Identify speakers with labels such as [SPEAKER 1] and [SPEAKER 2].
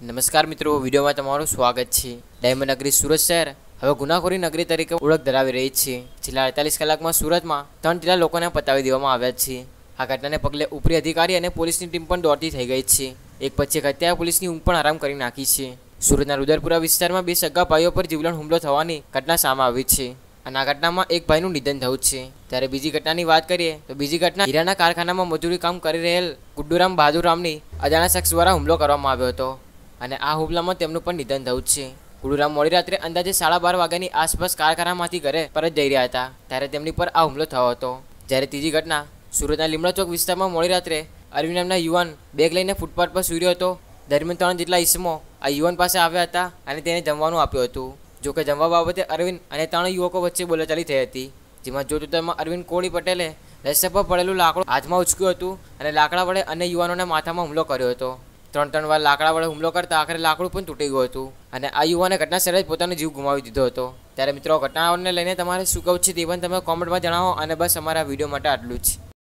[SPEAKER 1] નમસ્કાર મિત્રો વિડીયોમાં તમારું સ્વાગત છે ડાયમંડ નગરી સુરત શહેર હવે ગુનાખોરી નગરી તરીકે ઓળખ ધરાવી રહી છે છેલ્લા અડતાલીસ કલાકમાં સુરતમાં ત્રણ જેટલા લોકોને પતાવી દેવામાં આવ્યા છે આ ઘટનાને પગલે ઉપરી અધિકારી અને પોલીસની ટીમ પણ દોડતી થઈ ગઈ છે એક પછી એક હત્યાએ પોલીસની ઊંઘ પણ આરામ કરી નાખી છે સુરતના રુદરપુરા વિસ્તારમાં બે સગા ભાઈઓ પર જીવલેણ હુમલો થવાની ઘટના સામે આવી છે અને આ ઘટનામાં એક ભાઈનું નિધન થયું છે ત્યારે બીજી ઘટનાની વાત કરીએ તો બીજી ઘટના હીરાના કારખાનામાં મજૂરી કામ કરી રહેલ ગુડ્ડુરામ બહાદુરરામની અજાણા શખ્સ દ્વારા હુમલો કરવામાં આવ્યો હતો અને આ હુમલામાં તેમનું પણ નિધન થયું છે ગુરુરામ મોડી રાત્રે અંદાજે સાડા બાર વાગ્યાની આસપાસ કારખાનામાંથી ઘરે પરત જઈ રહ્યા હતા ત્યારે તેમની પર આ હુમલો થયો હતો જ્યારે ત્રીજી ઘટના સુરતના લીમડા ચોક વિસ્તારમાં મોડી રાત્રે અરવિંદ નામના યુવાન બેગ લઈને ફૂટપાથ પર સૂર્યો હતો દરમિયાન ત્રણ જેટલા ઈસમો આ યુવાન પાસે આવ્યા હતા અને તેને જમવાનું આપ્યું હતું જોકે જમવા બાબતે અરવિંદ અને ત્રણ યુવકો વચ્ચે બોલાચાલી થઈ હતી જેમાં જોતજોતામાં અરવિંદ કોળી પટેલે રસ્તે પર પડેલું લાકડું હાથમાં ઉચક્યું હતું અને લાકડા વડે અન્ય યુવાનોના માથામાં હુમલો કર્યો હતો ત્રણ ત્રણ વાર લાકડા વડે હુમલો કરતા આખરે લાકડું પણ તૂટી ગયું હતું અને આ યુવાને ઘટના સ્થળે જ પોતાનો જીવ ગુમાવી દીધો હતો ત્યારે મિત્રો ઘટનાઓને લઈને તમારે શું કહું છે તે પણ તમે કોમેન્ટમાં જણાવો અને બસ અમારા વિડીયો માટે આટલું જ